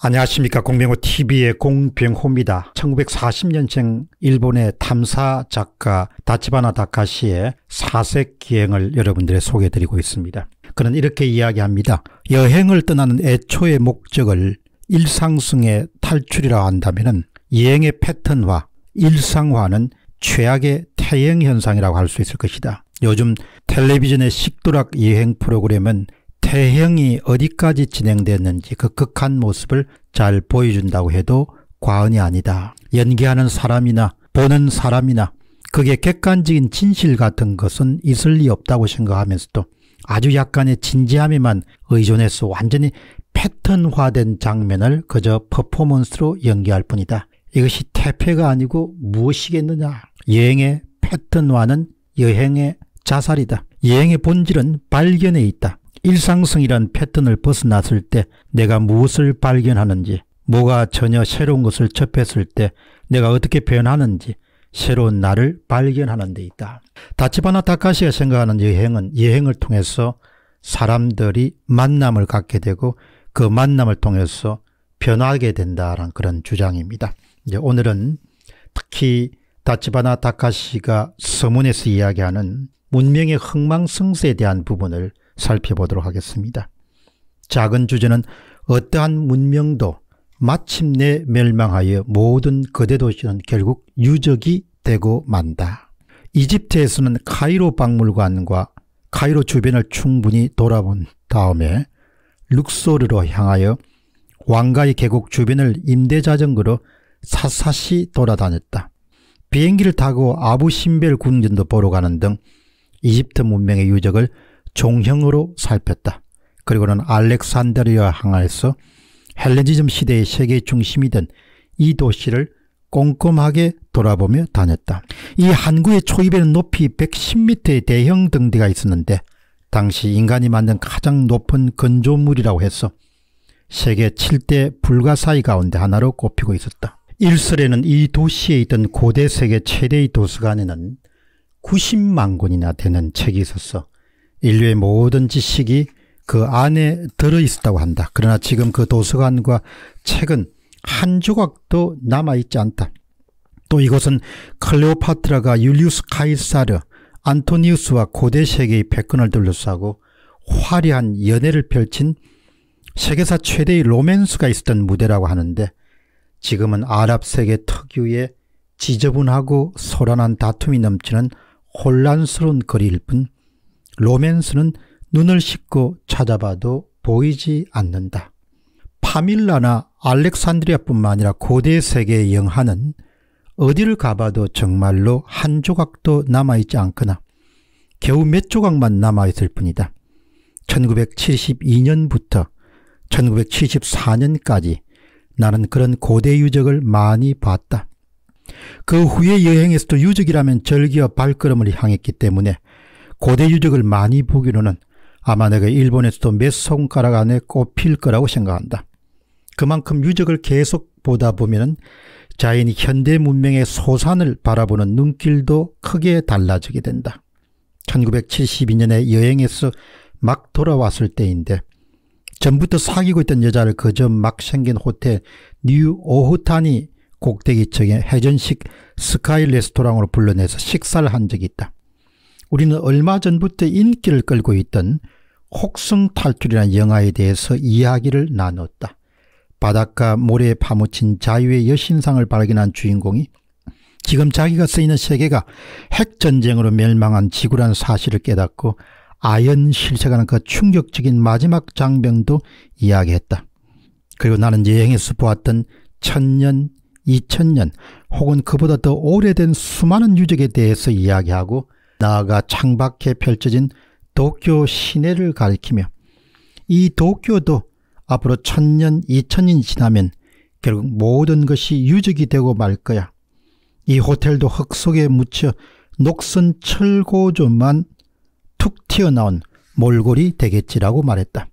안녕하십니까 공병호TV의 공병호입니다. 1940년생 일본의 탐사 작가 다치바나 다카시의 사색기행을 여러분들의 소개해드리고 있습니다. 그는 이렇게 이야기합니다. 여행을 떠나는 애초의 목적을 일상승의 탈출이라 한다면 여행의 패턴화, 일상화는 최악의 태행 현상이라고 할 수 있을 것이다. 요즘 텔레비전의 식도락 여행 프로그램은 태형이 어디까지 진행됐는지 그 극한 모습을 잘 보여준다고 해도 과언이 아니다. 연기하는 사람이나 보는 사람이나 그게 객관적인 진실 같은 것은 있을 리 없다고 생각하면서도 아주 약간의 진지함에만 의존해서 완전히 패턴화된 장면을 그저 퍼포먼스로 연기할 뿐이다. 이것이 태폐가 아니고 무엇이겠느냐. 여행의 패턴화는 여행의 자살이다. 여행의 본질은 발견에 있다. 일상성이란 패턴을 벗어났을 때 내가 무엇을 발견하는지 뭐가 전혀 새로운 것을 접했을 때 내가 어떻게 변하는지 새로운 나를 발견하는 데 있다. 다치바나 다카시가 생각하는 여행은 여행을 통해서 사람들이 만남을 갖게 되고 그 만남을 통해서 변하게 된다는 그런 주장입니다. 이제 오늘은 특히 다치바나 다카시가 서문에서 이야기하는 문명의 흥망성세에 대한 부분을 살펴보도록 하겠습니다. 작은 주제는 어떠한 문명도 마침내 멸망하여 모든 거대 도시는 결국 유적이 되고 만다. 이집트에서는 카이로 박물관과 카이로 주변을 충분히 돌아본 다음에 룩소르로 향하여 왕가의 계곡 주변을 임대자전거로 샅샅이 돌아다녔다. 비행기를 타고 아부신벨 궁전도 보러 가는 등 이집트 문명의 유적을 종형으로 살폈다. 그리고는 알렉산드리아 항아에서 헬레니즘 시대의 세계 중심이 된 이 도시를 꼼꼼하게 돌아보며 다녔다. 이 항구의 초입에는 높이 110m의 대형 등대가 있었는데 당시 인간이 만든 가장 높은 건조물이라고 해서 세계 7대 불가사의 가운데 하나로 꼽히고 있었다. 일설에는 이 도시에 있던 고대 세계 최대의 도서관에는 90만 권이나 되는 책이 있었어 인류의 모든 지식이 그 안에 들어 있었다고 한다. 그러나 지금 그 도서관과 책은 한 조각도 남아 있지 않다. 또 이것은 클레오파트라가 율리우스 카이사르, 안토니우스와 고대 세계의 백권을 둘러싸고 화려한 연애를 펼친 세계사 최대의 로맨스가 있었던 무대라고 하는데 지금은 아랍 세계 특유의 지저분하고 소란한 다툼이 넘치는 혼란스러운 거리일 뿐 로맨스는 눈을 씻고 찾아봐도 보이지 않는다. 파밀라나 알렉산드리아뿐만 아니라 고대 세계의 영화는 어디를 가봐도 정말로 한 조각도 남아있지 않거나 겨우 몇 조각만 남아있을 뿐이다. 1972년부터 1974년까지 나는 그런 고대 유적을 많이 봤다. 그 후의 여행에서도 유적이라면 절기와 발걸음을 향했기 때문에 고대 유적을 많이 보기로는 아마 내가 일본에서도 몇 손가락 안에 꼽힐 거라고 생각한다. 그만큼 유적을 계속 보다 보면 자연이 현대 문명의 소산을 바라보는 눈길도 크게 달라지게 된다. 1972년에 여행에서 막 돌아왔을 때인데 전부터 사귀고 있던 여자를 그저 막 생긴 호텔 뉴 오후탄이 곡대기 측에 해전식 스카이 레스토랑으로 불러내서 식사를 한 적이 있다. 우리는 얼마 전부터 인기를 끌고 있던 혹성탈출이라는 영화에 대해서 이야기를 나눴다. 바닷가 모래에 파묻힌 자유의 여신상을 발견한 주인공이 지금 자기가 쓰이는 세계가 핵전쟁으로 멸망한 지구라는 사실을 깨닫고 아연 실색가는그 충격적인 마지막 장병도 이야기했다. 그리고 나는 여행에서 보았던 천년, 이천년 혹은 그보다 더 오래된 수많은 유적에 대해서 이야기하고 나아가 창밖에 펼쳐진 도쿄 시내를 가리키며 이 도쿄도 앞으로 천년 이천년이 지나면 결국 모든 것이 유적이 되고 말 거야. 이 호텔도 흙 속에 묻혀 녹슨 철고조만 툭 튀어나온 몰골이 되겠지라고 말했다.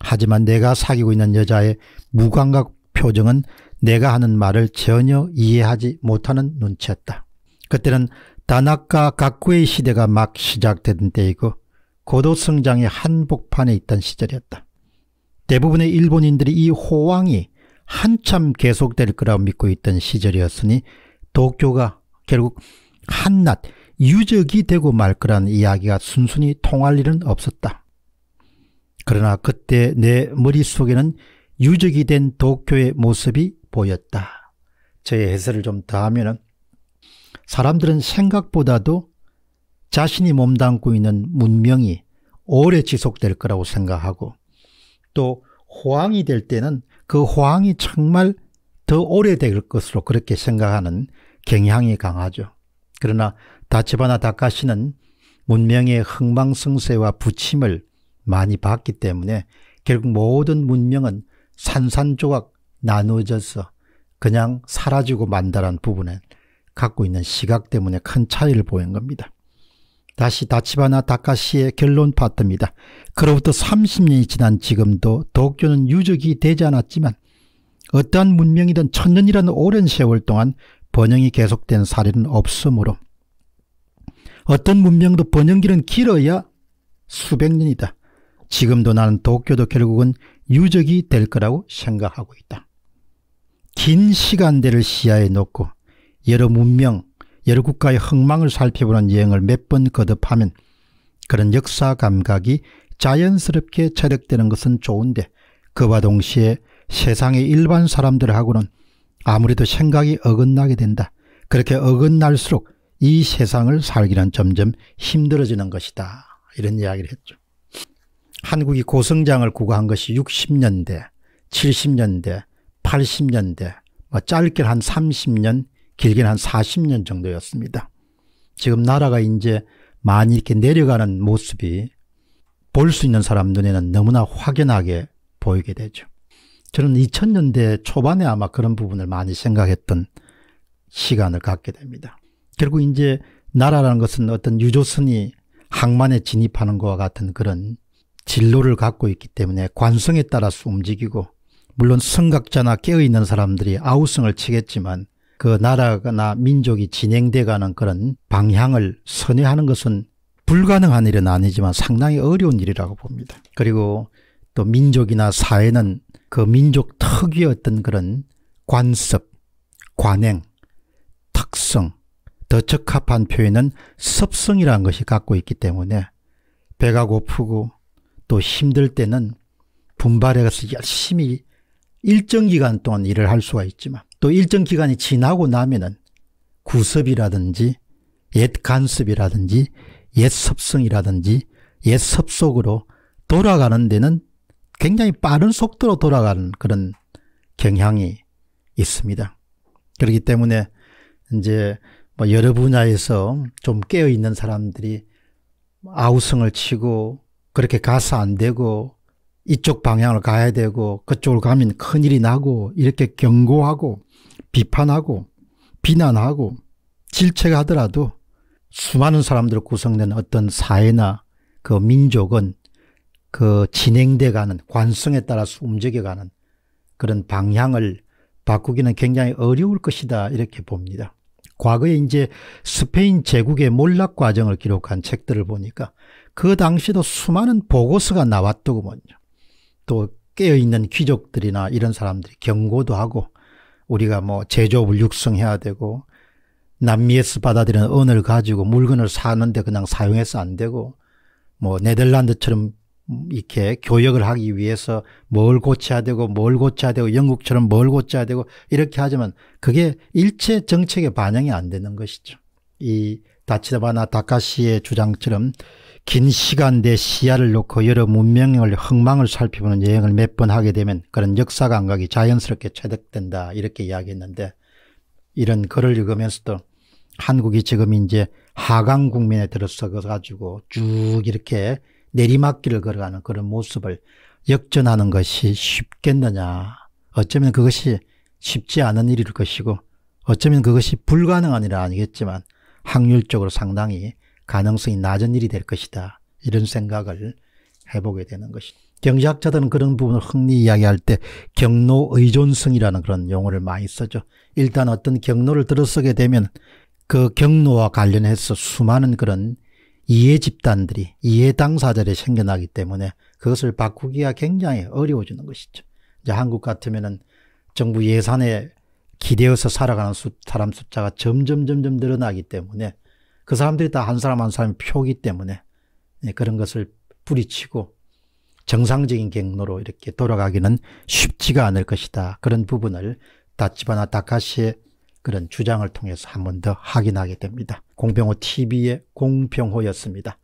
하지만 내가 사귀고 있는 여자의 무감각 표정은 내가 하는 말을 전혀 이해하지 못하는 눈치였다. 그때는 단학과 각구의 시대가 막 시작되던 때이고 고도성장의 한복판에 있던 시절이었다. 대부분의 일본인들이 이 호황이 한참 계속될 거라고 믿고 있던 시절이었으니 도쿄가 결국 한낱 유적이 되고 말 거라는 이야기가 순순히 통할 일은 없었다. 그러나 그때 내 머릿속에는 유적이 된 도쿄의 모습이 보였다. 저의 해설을 좀 더하면 사람들은 생각보다도 자신이 몸담고 있는 문명이 오래 지속될 거라고 생각하고 또 호황이 될 때는 그 호황이 정말 더 오래될 것으로 그렇게 생각하는 경향이 강하죠. 그러나 다치바나 다카시는 문명의 흥망성쇠와 부침을 많이 봤기 때문에 결국 모든 문명은 산산조각 나누어져서 그냥 사라지고 만다란 부분에 갖고 있는 시각 때문에 큰 차이를 보인 겁니다. 다시 다치바나 다카시의 결론 파트입니다. 그로부터 30년이 지난 지금도 도쿄는 유적이 되지 않았지만 어떠한 문명이든 천년이라는 오랜 세월 동안 번영이 계속된 사례는 없으므로 어떤 문명도 번영기는 길어야 수백 년이다. 지금도 나는 도쿄도 결국은 유적이 될 거라고 생각하고 있다. 긴 시간대를 시야에 놓고 여러 문명, 여러 국가의 흥망을 살펴보는 여행을 몇 번 거듭하면 그런 역사 감각이 자연스럽게 체력되는 것은 좋은데 그와 동시에 세상의 일반 사람들하고는 아무래도 생각이 어긋나게 된다. 그렇게 어긋날수록 이 세상을 살기는 점점 힘들어지는 것이다. 이런 이야기를 했죠. 한국이 고성장을 구가한 것이 60년대, 70년대, 80년대, 뭐 짧게한 30년, 길게는 한 40년 정도였습니다. 지금 나라가 이제 많이 이렇게 내려가는 모습이 볼 수 있는 사람 눈에는 너무나 확연하게 보이게 되죠. 저는 2000년대 초반에 아마 그런 부분을 많이 생각했던 시간을 갖게 됩니다. 결국 이제 나라라는 것은 어떤 유조선이 항만에 진입하는 것과 같은 그런 진로를 갖고 있기 때문에 관성에 따라서 움직이고 물론 성각자나 깨어있는 사람들이 아우성을 치겠지만 그 나라나 민족이 진행돼가는 그런 방향을 선회하는 것은 불가능한 일은 아니지만 상당히 어려운 일이라고 봅니다. 그리고 또 민족이나 사회는 그 민족 특유의 어떤 그런 관습, 관행, 특성, 더 적합한 표현은 섭성이라는 것이 갖고 있기 때문에 배가 고프고 또 힘들 때는 분발해서 열심히 일정 기간 동안 일을 할 수가 있지만 또 일정 기간이 지나고 나면은 구습이라든지옛간습이라든지옛습성이라든지옛습속으로 돌아가는 데는 굉장히 빠른 속도로 돌아가는 그런 경향이 있습니다. 그렇기 때문에 이제 뭐 여러 분야에서 좀 깨어 있는 사람들이 아우성을 치고 그렇게 가서 안 되고 이쪽 방향을 가야 되고 그쪽으로 가면 큰일이 나고 이렇게 경고하고 비판하고 비난하고 질책하더라도 수많은 사람들 구성된 어떤 사회나 그 민족은 그 진행돼가는 관성에 따라서 움직여가는 그런 방향을 바꾸기는 굉장히 어려울 것이다 이렇게 봅니다. 과거에 이제 스페인 제국의 몰락 과정을 기록한 책들을 보니까 그 당시도 수많은 보고서가 나왔더구먼요 또 깨어있는 귀족들이나 이런 사람들이 경고도 하고 우리가 뭐 제조업을 육성해야 되고 남미에서 받아들이는 언을 가지고 물건을 사는데 그냥 사용해서 안 되고 뭐 네덜란드처럼 이렇게 교역을 하기 위해서 뭘 고쳐야 되고 뭘 고쳐야 되고 영국처럼 뭘 고쳐야 되고 이렇게 하지만 그게 일체 정책에 반영이 안 되는 것이죠. 이 다치다바나 다카시의 주장처럼 긴 시간 내 시야를 놓고 여러 문명을 흥망을 살펴보는 여행을 몇 번 하게 되면 그런 역사 감각이 자연스럽게 체득된다 이렇게 이야기했는데 이런 글을 읽으면서도 한국이 지금 이제 하강 국민에 들어서 가지고 쭉 이렇게 내리막길을 걸어가는 그런 모습을 역전하는 것이 쉽겠느냐 어쩌면 그것이 쉽지 않은 일일 것이고 어쩌면 그것이 불가능한 일은 아니겠지만 확률적으로 상당히 가능성이 낮은 일이 될 것이다. 이런 생각을 해보게 되는 것이니다 경제학자들은 그런 부분을 흥리 이야기할 때 경로 의존성이라는 그런 용어를 많이 쓰죠. 일단 어떤 경로를 들어서게 되면 그 경로와 관련해서 수많은 그런 이해 집단들이 이해 당사자들이 생겨나기 때문에 그것을 바꾸기가 굉장히 어려워지는 것이죠. 이제 한국 같으면은 정부 예산에 기대어서 살아가는 수, 사람 숫자가 점점 점점 늘어나기 때문에 그 사람들이 다 한 사람 한 사람이 표기 때문에 예, 그런 것을 뿌리치고 정상적인 경로로 이렇게 돌아가기는 쉽지가 않을 것이다. 그런 부분을 다치바나 다카시의 그런 주장을 통해서 한번 더 확인하게 됩니다. 공병호 TV의 공병호였습니다.